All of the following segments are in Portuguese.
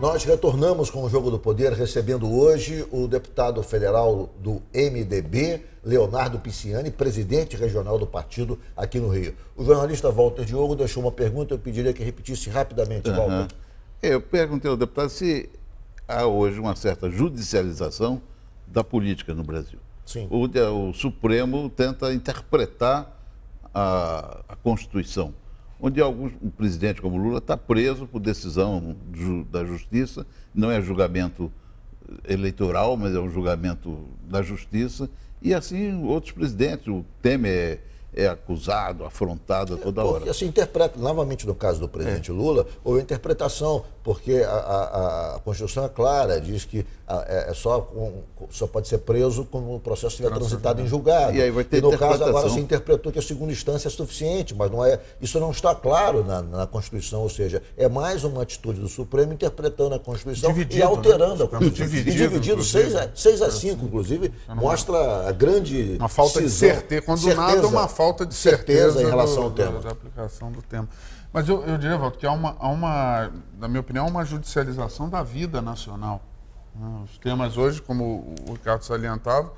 Nós retornamos com o Jogo do Poder, recebendo hoje o deputado federal do MDB, Leonardo Pisciani, presidente regional do partido aqui no Rio. O jornalista Walter Diogo deixou uma pergunta, eu pediria que repetisse rapidamente, uhum. Walter. Eu perguntei ao deputado se há hoje uma certa judicialização da política no Brasil. Sim. O, o Supremo tenta interpretar a, a Constituição onde algum, um presidente como Lula está preso por decisão ju, da justiça, não é julgamento eh, eleitoral, mas é um julgamento da justiça, e assim outros presidentes, o Temer é, é acusado, afrontado toda hora. E assim interpreta, novamente no caso do presidente é. Lula, houve a interpretação, porque a, a, a, Constituição é clara, diz que a, é, é, só, com, só pode ser preso quando o processo estiver transitado em julgado. E, aí vai ter e no caso agora se interpretou que a segunda instância é suficiente, mas não é, isso não está claro na, na Constituição, ou seja, é mais uma atitude do Supremo interpretando a Constituição dividido, e alterando né? a Constituição. Dividido, e dividido 6 né? a, 6 a 5, é. inclusive, mostra a grande. Uma falta cisão, de certeza. Quando certeza, nada, uma falta de certeza, certeza em relação do, ao tema. Da aplicação do tema. Mas eu, eu diria, Valdo, que há uma, há uma, na minha opinião, é uma judicialização da vida nacional. Né? Os temas hoje, como o Ricardo salientava,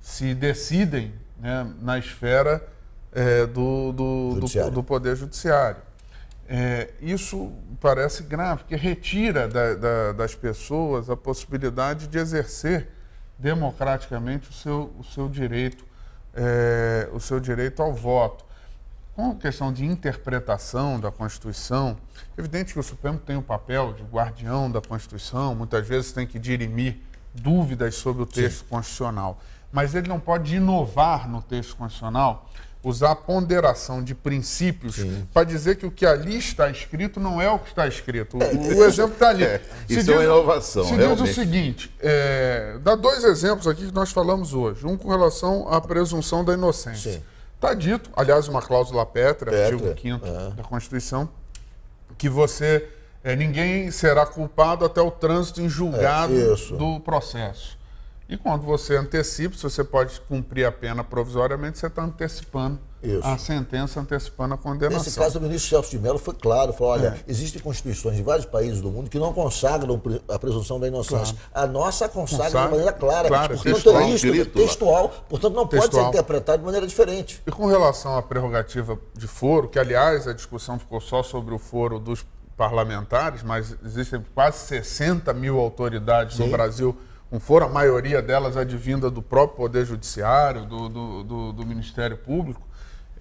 se decidem né, na esfera é, do, do, do, do, Poder Judiciário. É, isso parece grave, porque retira da, da, das pessoas a possibilidade de exercer democraticamente o seu, o seu direito, é, o seu direito ao voto. Com a questão de interpretação da Constituição, é evidente que o Supremo tem o papel de guardião da Constituição, muitas vezes tem que dirimir dúvidas sobre o texto Sim. constitucional, mas ele não pode inovar no texto constitucional, usar a ponderação de princípios para dizer que o que ali está escrito não é o que está escrito. O, é. o exemplo está ali. É, isso é diz, é uma inovação. Se realmente. diz o seguinte: é, dá dois exemplos aqui que nós falamos hoje. Um com relação à presunção da inocência. Sim. Está dito, aliás, uma cláusula Petra, artigo 5 é. da Constituição, que você. É, ninguém será culpado até o trânsito em julgado é, do processo. E quando você antecipa, se você pode cumprir a pena provisoriamente, você está antecipando isso. a sentença antecipando a condenação. Nesse caso, o ministro Celso de Mello foi claro, falou, olha, é. existem constituições de vários países do mundo que não consagram a presunção da inocência. Claro. A nossa consagra, consagra, de maneira clara, claro, portanto textual, é isto, textual, portanto não textual. pode ser interpretado de maneira diferente. E com relação à prerrogativa de foro, que aliás a discussão ficou só sobre o foro dos parlamentares, mas existem quase 60 mil autoridades Sim. no Brasil com foro, a maioria delas advinda do próprio Poder Judiciário, do, do, do, do Ministério Público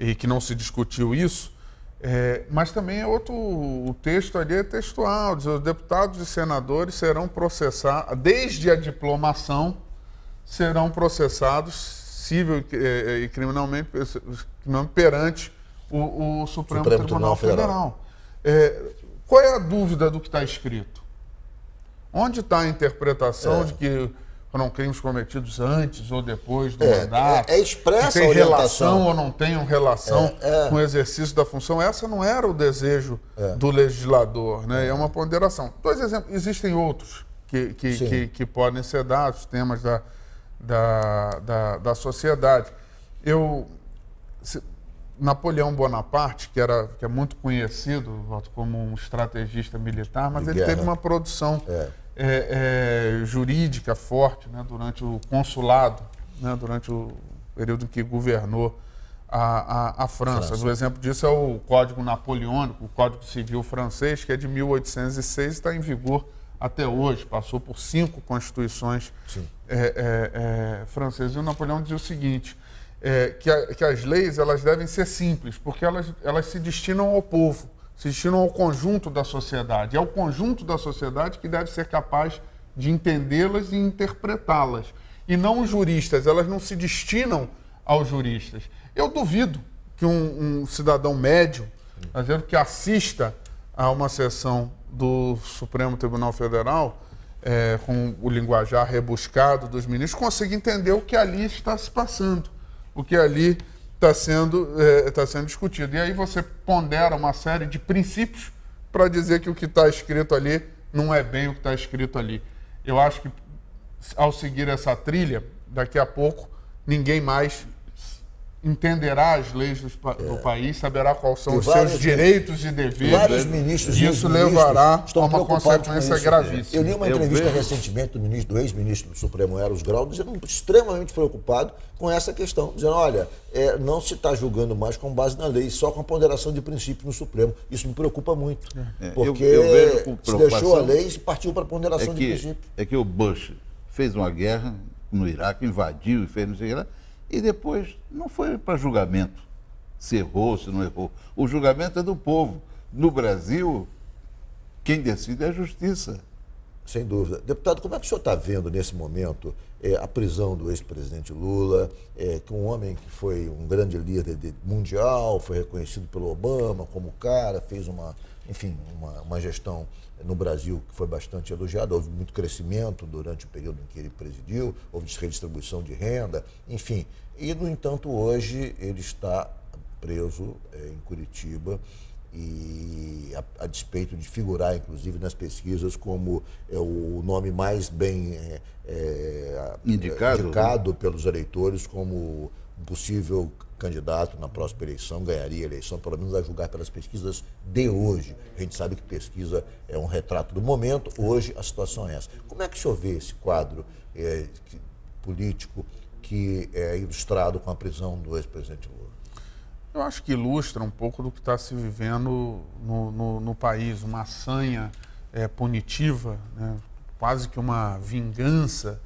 e que não se discutiu isso, é, mas também é outro o texto ali é textual, diz, os deputados e senadores serão processados, desde a diplomação, serão processados civil e criminalmente perante o, o Supremo, Supremo, Tribunal, Tribunal Federal. Federal. É, qual é a dúvida do que está escrito? Onde está a interpretação é. de que foram crimes cometidos antes ou depois do é, mandato. É, é expressa tem relação ou não tem relação é, é. com o exercício da função. Essa não era o desejo é. do legislador, né? É uma ponderação. Dois exemplos. Existem outros que, que, que, que, podem ser dados, temas da, da, da, da sociedade. Eu... Se, Napoleão Bonaparte, que, era, que é muito conhecido como um estrategista militar, mas de ele guerra. teve uma produção é é, é, jurídica forte né, durante o consulado, né, durante o período que governou a, a, a França. França. O exemplo disso é o Código Napoleônico, o Código Civil francês, que é de 1806 e está em vigor até hoje, passou por cinco constituições é, é, é, francesas. E o Napoleão diz o seguinte, é, que, a, que as leis elas devem ser simples, porque elas, elas se destinam ao povo se destinam ao conjunto da sociedade. É o conjunto da sociedade que deve ser capaz de entendê-las e interpretá-las. E não os juristas, elas não se destinam aos juristas. Eu duvido que um, um cidadão médio, exemplo, que assista a uma sessão do Supremo Tribunal Federal, é, com o linguajar rebuscado dos ministros, consiga entender o que ali está se passando, o que ali está sendo, é, tá sendo discutido. E aí você pondera uma série de princípios para dizer que o que está escrito ali não é bem o que está escrito ali. Eu acho que ao seguir essa trilha, daqui a pouco ninguém mais entenderá as leis do, do é. país, saberá quais são e os seus direitos e deveres. Vários ministros e isso levará a uma consequência gravíssima. Eu li uma entrevista recentemente do ministro, do ex-ministro do Supremo Eros Grau, dizendo extremamente preocupado com essa questão, dizendo, olha, é, não se está julgando mais com base na lei, só com a ponderação de princípios no Supremo. Isso me preocupa muito, é. é porque eu, eu se deixou a lei e partiu para a ponderação é que, de princípios. É que o Bush fez uma guerra no Iraque, invadiu e fez não sei o que lá, e depois não foi para julgamento se errou, se não errou. O julgamento é do povo. No Brasil, quem decide é a justiça. Sem dúvida. Deputado, como é que o senhor está vendo nesse momento é, a prisão do ex-presidente Lula, é, eh, que um homem que foi um grande líder mundial, foi reconhecido pelo Obama como cara, fez uma, enfim, uma, uma, gestão no Brasil que foi bastante elogiada. Houve muito crescimento durante o período em que ele presidiu, houve redistribuição de renda, enfim. E, no entanto, hoje ele está preso é, em Curitiba e a, a, despeito de figurar, inclusive, nas pesquisas como é, o nome mais bem é, é, indicado, indicado né? pelos eleitores como possível candidato na próxima eleição, ganharia a eleição, pelo menos a julgar pelas pesquisas de hoje. A gente sabe que pesquisa é um retrato do momento, hoje a situação é essa. Como é que o senhor vê esse quadro é, que, político que é ilustrado com a prisão do ex-presidente Lula? Eu acho que ilustra um pouco do que está se vivendo no, no, no, país, uma sanha é, eh, punitiva, né? quase que uma vingança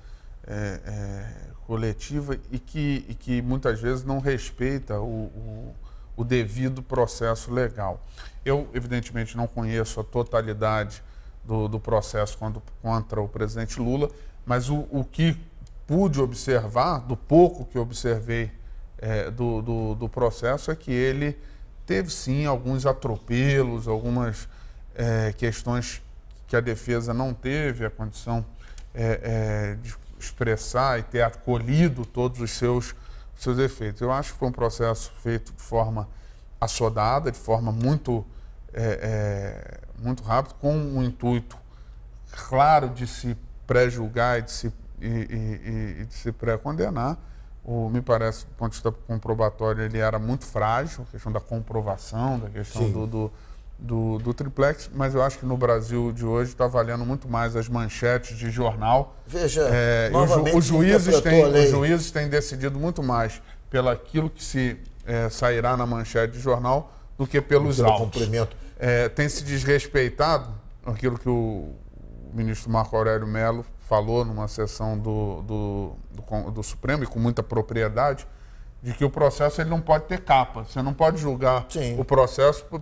é, coletiva e que, e que muitas vezes não respeita o, o, o, devido processo legal. Eu, evidentemente, não conheço a totalidade do, do processo contra, contra, o presidente Lula, mas o, o, que pude observar, do pouco que observei é, do, do, do, processo, é que ele teve sim alguns atropelos, algumas é, questões que a defesa não teve a condição é, é de expressar e ter acolhido todos os seus, seus efeitos. Eu acho que foi um processo feito de forma assodada, de forma muito, é, é, muito rápida, com um intuito claro de se pré-julgar e de se, e, e, e de se pré-condenar. O, me parece, do ponto de vista comprobatório, ele era muito frágil, a questão da comprovação, da questão Sim. do, do do, do triplex, mas eu acho que no Brasil de hoje está valendo muito mais as manchetes de jornal. Veja, é, novamente, os, ju os juízes têm, os juízes têm decidido muito mais pelo aquilo que se é, sairá na manchete de jornal do que pelos pelo autos. É, tem se desrespeitado aquilo que o ministro Marco Aurélio Melo falou numa sessão do, do, do, do Supremo e com muita propriedade, de que o processo ele não pode ter capa. Você não pode julgar Sim. o processo por,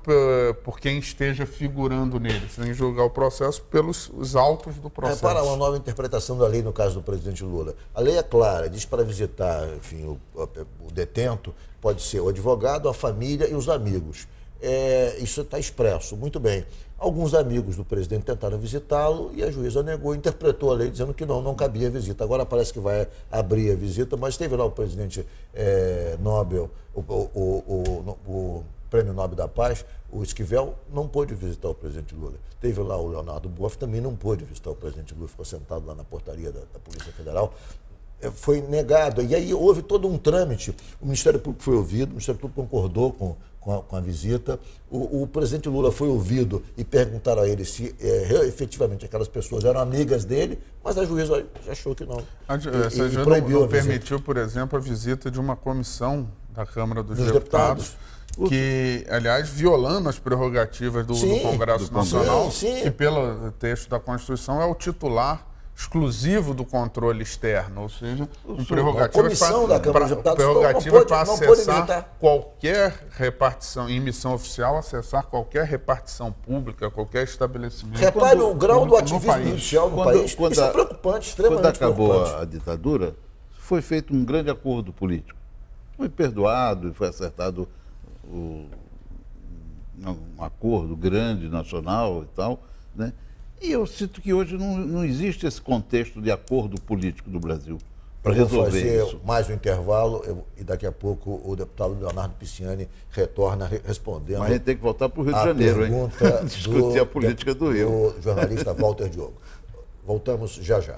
por, quem esteja figurando nele. Você tem que julgar o processo pelos os autos do processo. Repara uma nova interpretação da lei no caso do presidente Lula. A lei é clara, diz para visitar enfim, o, o detento, pode ser o advogado, a família e os amigos. É, isso está expresso, muito bem. Alguns amigos do presidente tentaram visitá-lo e a juíza negou, interpretou a lei dizendo que não, não cabia a visita. Agora parece que vai abrir a visita, mas teve lá o presidente é, Nobel, o, o, o, o Prêmio Nobel da Paz, o Esquivel não pôde visitar o presidente Lula. Teve lá o Leonardo Boff, também não pôde visitar o presidente Lula, ficou sentado lá na portaria da, da Polícia Federal. É, foi negado. E aí houve todo um trâmite. O Ministério Público foi ouvido, o Ministério Público concordou com com a, com a visita. O, o, presidente Lula foi ouvido e perguntaram a ele se é, efetivamente aquelas pessoas eram amigas dele, mas a juíza achou que não. A, ju, e, e, juíza não, não permitiu, por exemplo, a visita de uma comissão da Câmara dos, dos deputados, deputados que, aliás, violando as prerrogativas do, sim, do Congresso do Nacional, sim, sim. que pelo texto da Constituição é o titular exclusivo do controle externo, ou seja, um prerrogativo para prerrogativa para acessar pode qualquer repartição em missão oficial, acessar qualquer repartição pública, qualquer estabelecimento. Repare o grau do ativismo judicial no quando, país. Quando, Isso é preocupante, extremamente quando acabou preocupante. a ditadura, foi feito um grande acordo político. Foi perdoado e foi acertado o, um acordo grande nacional e tal, né? E eu sinto que hoje não, não existe esse contexto de acordo político do Brasil para resolver fazer isso. mais um intervalo eu, e daqui a pouco o deputado Leonardo Pisciani retorna re, respondendo. Mas a gente tem que voltar para o Rio de Janeiro, hein? Discutir a política do, eu. O jornalista Walter Diogo. Voltamos já já.